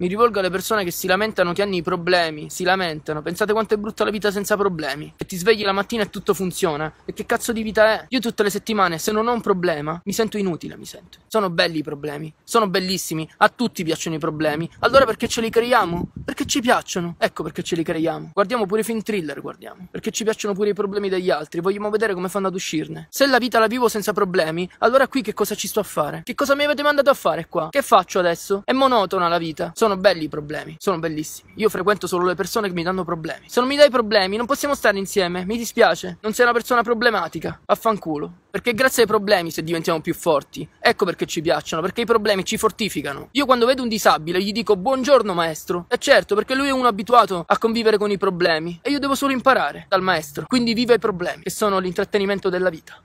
Mi rivolgo alle persone che si lamentano che hanno i problemi, si lamentano. Pensate quanto è brutta la vita senza problemi. Che ti svegli la mattina e tutto funziona. E che cazzo di vita è? Io tutte le settimane, se non ho un problema, mi sento inutile, mi sento. Sono belli i problemi, sono bellissimi, a tutti piacciono i problemi. Allora perché ce li creiamo? Perché ci piacciono. Ecco perché ce li creiamo. Guardiamo pure i film thriller, guardiamo. Perché ci piacciono pure i problemi degli altri, vogliamo vedere come fanno ad uscirne. Se la vita la vivo senza problemi, allora qui che cosa ci sto a fare? Che cosa mi avete mandato a fare qua? Che faccio adesso? È monotona la vita. Sono sono belli i problemi, sono bellissimi. Io frequento solo le persone che mi danno problemi. Se non mi dai problemi, non possiamo stare insieme. Mi dispiace. Non sei una persona problematica. Affanculo. Perché grazie ai problemi se diventiamo più forti. Ecco perché ci piacciono, perché i problemi ci fortificano. Io quando vedo un disabile gli dico buongiorno maestro. E certo, perché lui è uno abituato a convivere con i problemi. E io devo solo imparare dal maestro. Quindi viva i problemi, che sono l'intrattenimento della vita.